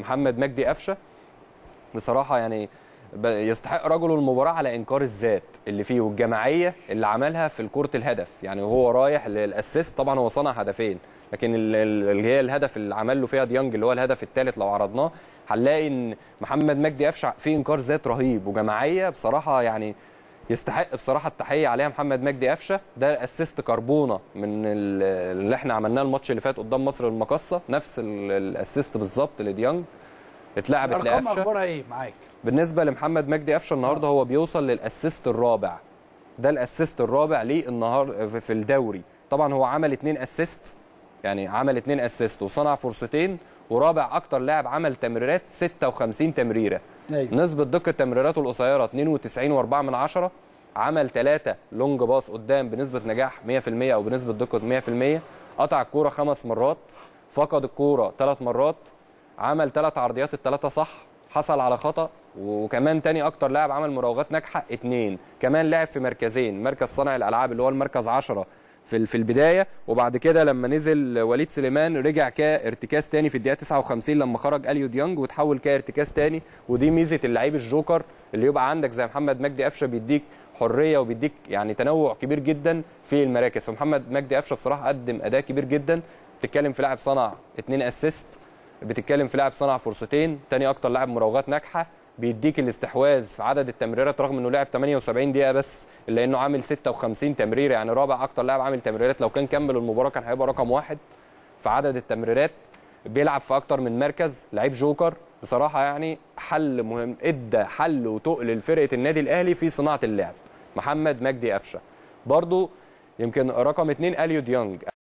محمد مجدي قفشه بصراحه يعني يستحق رجل المباراة على إنكار الذات اللي فيه والجماعية اللي عملها في الكره الهدف يعني وهو رايح للأسيست طبعا هو صنع هدفين لكن اللي هي الهدف اللي عمل له فيها ديانج اللي هو الهدف الثالث لو عرضناه هنلاقي إن محمد مجدي قفشه فيه إنكار ذات رهيب وجماعية بصراحة يعني يستحق بصراحه التحيه عليها محمد مجدي قفشه ده اسيست كربونه من اللي احنا عملناه الماتش اللي فات قدام مصر المقصه نفس الاسيست بالظبط لديانج اتلعبت لقفشه ارقام اخبارها ايه معاك بالنسبه لمحمد مجدي قفشه النهارده هو بيوصل للاسيست الرابع ده الاسيست الرابع ليه النهار في الدوري طبعا هو عمل اثنين اسيست يعني عمل اثنين اسيست وصنع فرصتين ورابع اكتر لاعب عمل تمريرات 56 تمريره أيوة. نسبه دقه تمريراته القصيره 92.4 من عشره عمل ثلاثه لونج باص قدام بنسبه نجاح 100% او بنسبه دقه 100% قطع الكوره خمس مرات فقد الكوره ثلاث مرات عمل ثلاث عرضيات الثلاثه صح حصل على خطا وكمان تاني اكتر لاعب عمل مراوغات ناجحه اثنين كمان لعب في مركزين مركز صانع الالعاب اللي هو المركز 10 في في البدايه وبعد كده لما نزل وليد سليمان رجع كارتكاز تاني في الدقيقه 59 لما خرج اليو ديانج وتحول كارتكاز تاني ودي ميزه اللعيب الجوكر اللي يبقى عندك زي محمد مجدي قفشه بيديك حريه وبيديك يعني تنوع كبير جدا في المراكز فمحمد مجدي قفشه بصراحه قدم اداء كبير جدا بتتكلم في لاعب صنع اثنين اسيست بتتكلم في لاعب صنع فرصتين تاني اكتر لاعب مراوغات ناجحه بيديك الاستحواذ في عدد التمريرات رغم انه لعب 78 دقيقه بس الا انه عامل 56 تمريره يعني رابع اكتر لاعب عامل تمريرات لو كان كمل المباراه كان هيبقى رقم واحد في عدد التمريرات بيلعب في اكتر من مركز لعيب جوكر بصراحه يعني حل مهم ادى حل وتقل لفرقه النادي الاهلي في صناعه اللعب محمد مجدي قفشه برضو يمكن رقم اثنين اليو ديونج